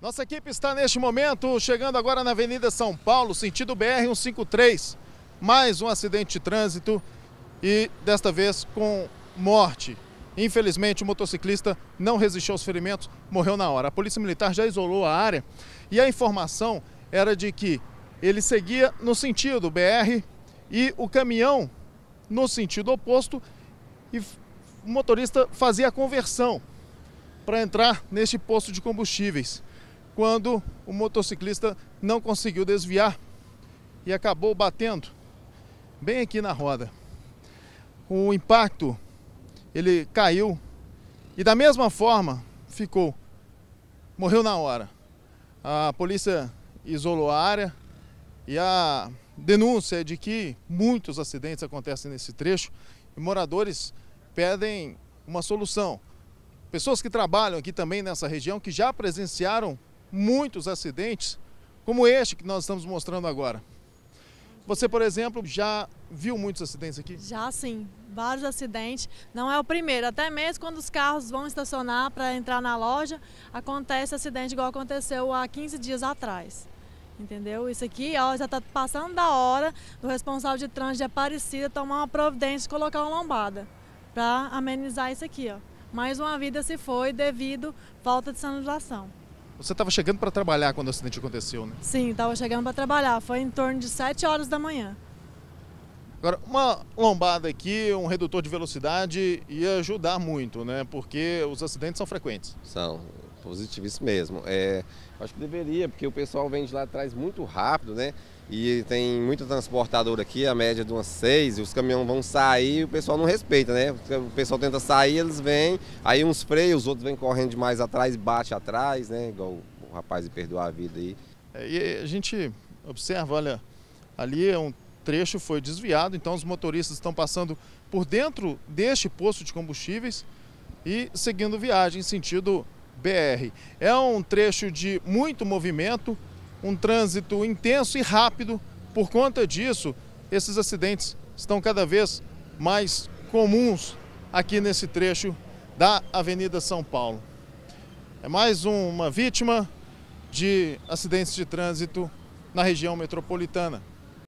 Nossa equipe está neste momento chegando agora na Avenida São Paulo, sentido BR 153. Mais um acidente de trânsito e desta vez com morte. Infelizmente, o motociclista não resistiu aos ferimentos, morreu na hora. A Polícia Militar já isolou a área e a informação era de que ele seguia no sentido BR e o caminhão no sentido oposto e o motorista fazia a conversão para entrar neste posto de combustíveis quando o motociclista não conseguiu desviar e acabou batendo bem aqui na roda. O impacto, ele caiu e da mesma forma ficou. Morreu na hora. A polícia isolou a área e a denúncia é de que muitos acidentes acontecem nesse trecho e moradores pedem uma solução. Pessoas que trabalham aqui também nessa região que já presenciaram muitos acidentes como este que nós estamos mostrando agora. Você, por exemplo, já viu muitos acidentes aqui? Já sim, vários acidentes. Não é o primeiro, até mesmo quando os carros vão estacionar para entrar na loja, acontece acidente igual aconteceu há 15 dias atrás. Entendeu? Isso aqui ó, já está passando da hora do responsável de trânsito de Aparecida tomar uma providência e colocar uma lombada para amenizar isso aqui. Ó. Mais uma vida se foi devido à falta de sanitização. Você estava chegando para trabalhar quando o acidente aconteceu, né? Sim, estava chegando para trabalhar. Foi em torno de 7 horas da manhã. Agora, uma lombada aqui, um redutor de velocidade ia ajudar muito, né? Porque os acidentes são frequentes. São. Positivo, isso mesmo. É, acho que deveria, porque o pessoal vem de lá atrás muito rápido, né? E tem muito transportador aqui, a média é de umas seis, e os caminhões vão sair e o pessoal não respeita, né? O pessoal tenta sair, eles vêm, aí uns freios, os outros vêm correndo demais atrás, bate atrás, né? Igual o rapaz de perdoar a vida aí. É, e a gente observa, olha, ali é um trecho foi desviado, então os motoristas estão passando por dentro deste posto de combustíveis e seguindo viagem em sentido BR. É um trecho de muito movimento, um trânsito intenso e rápido. Por conta disso, esses acidentes estão cada vez mais comuns aqui nesse trecho da Avenida São Paulo. É mais uma vítima de acidentes de trânsito na região metropolitana.